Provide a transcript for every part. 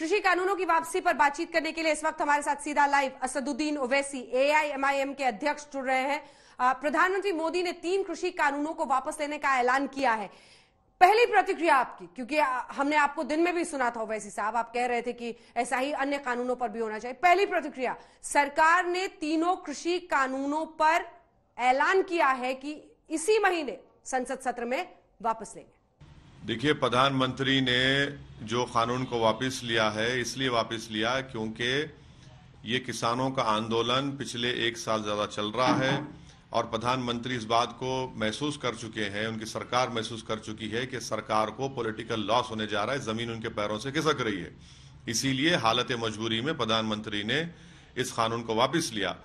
कृषि कानूनों की वापसी पर बातचीत करने के लिए इस वक्त हमारे साथ सीधा लाइव असदुद्दीन ओवैसी एआईएमआईएम के अध्यक्ष जुड़ रहे हैं प्रधानमंत्री मोदी ने तीन कृषि कानूनों को वापस लेने का ऐलान किया है पहली प्रतिक्रिया आपकी क्योंकि हमने आपको दिन में भी सुना था ओवैसी साहब आप कह रहे थे कि ऐसा ही अन्य कानूनों पर भी होना चाहिए पहली प्रतिक्रिया सरकार ने तीनों कृषि कानूनों पर ऐलान किया है कि इसी महीने संसद सत्र में वापस लेंगे देखिए प्रधानमंत्री ने जो कानून को वापस लिया है इसलिए वापस लिया क्योंकि ये किसानों का आंदोलन पिछले एक साल ज़्यादा चल रहा है और प्रधानमंत्री इस बात को महसूस कर चुके हैं उनकी सरकार महसूस कर चुकी है कि सरकार को पॉलिटिकल लॉस होने जा रहा है ज़मीन उनके पैरों से खिसक रही है इसीलिए हालत मजबूरी में प्रधानमंत्री ने इस कानून को वापस लिया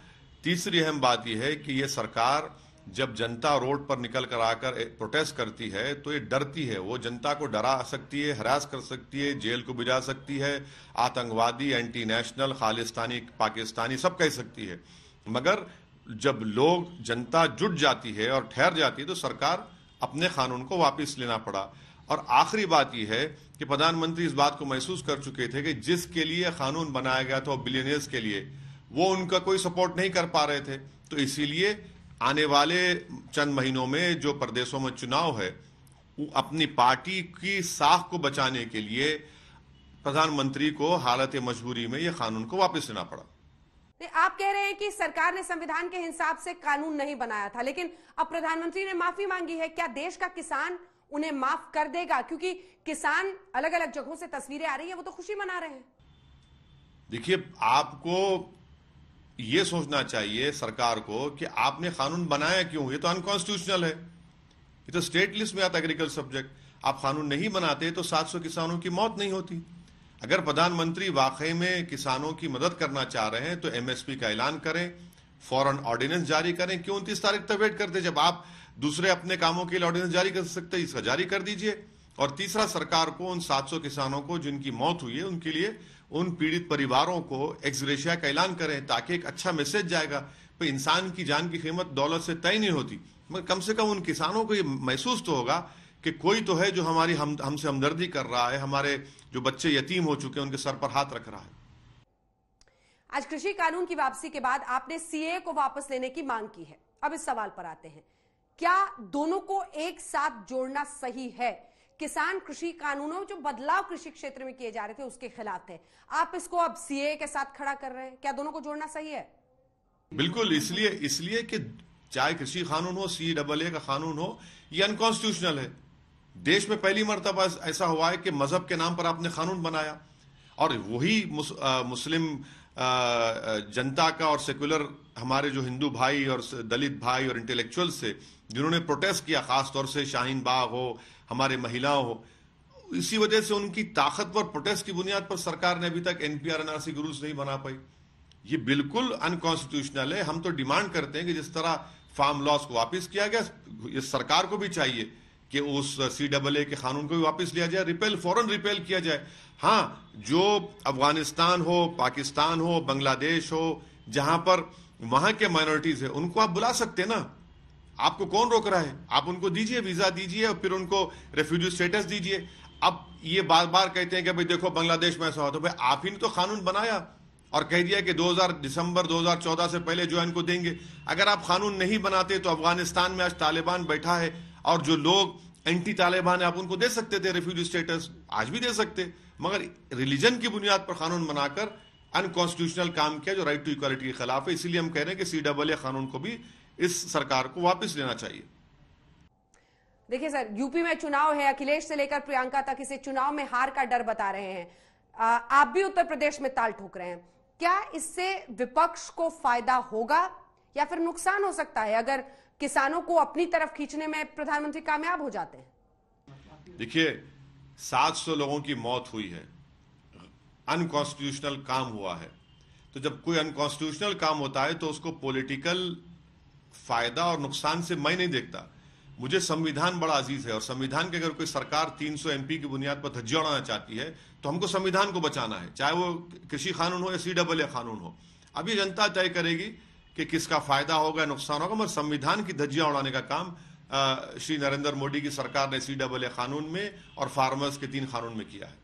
तीसरी अहम बात यह है कि ये सरकार जब जनता रोड पर निकल कर आकर प्रोटेस्ट करती है तो ये डरती है वो जनता को डरा सकती है हरास कर सकती है जेल को बुझा सकती है आतंकवादी एंटी नेशनल खालिस्तानी पाकिस्तानी सब कह सकती है मगर जब लोग जनता जुट जाती है और ठहर जाती है तो सरकार अपने कानून को वापस लेना पड़ा और आखिरी बात यह है कि प्रधानमंत्री इस बात को महसूस कर चुके थे कि जिसके लिए कानून बनाया गया था बिलियनियर्स के लिए वो उनका कोई सपोर्ट नहीं कर पा रहे थे तो इसीलिए आने वाले चंद महीनों में जो प्रदेशों में चुनाव है वो अपनी पार्टी की साख को बचाने के लिए प्रधानमंत्री को हालत मजबूरी में यह कानून को वापस लेना पड़ा आप कह रहे हैं कि सरकार ने संविधान के हिसाब से कानून नहीं बनाया था लेकिन अब प्रधानमंत्री ने माफी मांगी है क्या देश का किसान उन्हें माफ कर देगा क्योंकि किसान अलग अलग जगहों से तस्वीरें आ रही है वो तो खुशी मना रहे हैं देखिए आपको ये सोचना चाहिए सरकार को कि आपने कानून बनाया क्यों ये तो अनकॉन्स्टिट्यूशनल है ये तो स्टेट लिस्ट में आता एग्रीकल्चर सब्जेक्ट आप कानून नहीं बनाते तो 700 किसानों की मौत नहीं होती अगर प्रधानमंत्री वाकई में किसानों की मदद करना चाह रहे हैं तो एमएसपी का ऐलान करें फॉरन ऑर्डिनेंस जारी करें क्यों उनतीस तारीख तक वेट करते जब आप दूसरे अपने कामों के लिए ऑर्डिनेंस जारी कर सकते इसका जारी कर दीजिए और तीसरा सरकार को उन सात किसानों को जिनकी मौत हुई है उनके लिए उन पीड़ित परिवारों को एक्सग्रेशिया का ऐलान करें ताकि एक अच्छा मैसेज जाएगा पर इंसान की जान की कीमत दौलत से तय नहीं होती मगर कम से कम उन किसानों को ये महसूस तो होगा कि कोई तो है जो हमारी हम हमसे हमदर्दी कर रहा है हमारे जो बच्चे यतीम हो चुके हैं उनके सर पर हाथ रख रहा है आज कृषि कानून की वापसी के बाद आपने सीए को वापस लेने की मांग की है अब इस सवाल पर आते हैं क्या दोनों को एक साथ जोड़ना सही है किसान कृषि कानूनों में जो बदलाव कृषि क्षेत्र में किए जा रहे थे उसके खिलाफ थे आप इसको अब सीए के साथ खड़ा कर रहे हैं क्या दोनों को जोड़ना सही है बिल्कुल इसलिए इसलिए कि चाहे कृषि कानून हो सी डबल ए का कानून हो ये अनकॉन्स्टिट्यूशनल है देश में पहली मरतबा ऐसा हुआ है कि मजहब के नाम पर आपने कानून बनाया और वही मुस, आ, मुस्लिम आ, जनता का और सेक्युलर हमारे जो हिंदू भाई और दलित भाई और इंटेलेक्चुअल से जिन्होंने प्रोटेस्ट किया खास तौर से शाहीन बाग हो हमारे महिलाओं हो इसी वजह से उनकी ताकतवर प्रोटेस्ट की बुनियाद पर सरकार ने अभी तक एनपीआर एनआरसी ग्रुप्स नहीं बना पाई ये बिल्कुल अनकॉन्स्टिट्यूशनल है हम तो डिमांड करते हैं कि जिस तरह फार्म लॉस को वापस किया गया इस सरकार को भी चाहिए कि उस सी डबल ए के कानून को भी वापस लिया जाए रिपेल फॉरन रिपेल किया जाए हाँ जो अफगानिस्तान हो पाकिस्तान हो बांग्लादेश हो जहां पर वहां के माइनॉरिटीज है उनको आप बुला सकते हैं ना आपको कौन रोक रहा है आप उनको दीजिए वीजा दीजिए और फिर उनको रेफ्यूजी स्टेटस दीजिए अब ये बार बार कहते हैं कि भाई देखो बांग्लादेश में ऐसा हो तो भाई आप ही ने तो कानून बनाया और कह दिया कि 2000 दिसंबर 2014 से पहले जो इनको देंगे अगर आप कानून नहीं बनाते तो अफगानिस्तान में आज तालिबान बैठा है और जो लोग एंटी तालिबान है आप उनको दे सकते थे रेफ्यूजी स्टेटस आज भी दे सकते मगर रिलीजन की बुनियाद पर कानून बनाकर अनकॉन्स्टिट्यूशनल काम किया जो राइट टू इक्वालिटी के खिलाफ है इसीलिए हम कह रहे हैं कि सी डबल ए कानून को भी इस सरकार को वापस लेना चाहिए देखिए सर यूपी में चुनाव है अखिलेश से लेकर प्रियंका तक इसे चुनाव में हार का डर बता रहे हैं आ, आप भी उत्तर प्रदेश में ताल ठोक रहे हैं क्या इससे विपक्ष को फायदा होगा या फिर नुकसान हो सकता है अगर किसानों को अपनी तरफ खींचने में प्रधानमंत्री कामयाब हो जाते हैं देखिए 700 लोगों की मौत हुई है अनकॉन्स्टिट्यूशनल काम हुआ है तो जब कोई अनकॉन्स्टिट्यूशनल काम होता है तो उसको पॉलिटिकल फायदा और नुकसान से मैं नहीं देखता मुझे संविधान बड़ा अजीज है और संविधान के अगर कोई सरकार 300 सौ एमपी की बुनियाद पर धज्जिया उड़ाना चाहती है तो हमको संविधान को बचाना है चाहे वो कृषि कानून हो या सी डबल ए कानून हो अब ये जनता तय करेगी कि किसका फायदा होगा नुकसान होगा मगर संविधान की धज्जियां उड़ाने का काम श्री नरेंद्र मोदी की सरकार ने सी डबल ए कानून में और फार्मर्स के तीन कानून में किया है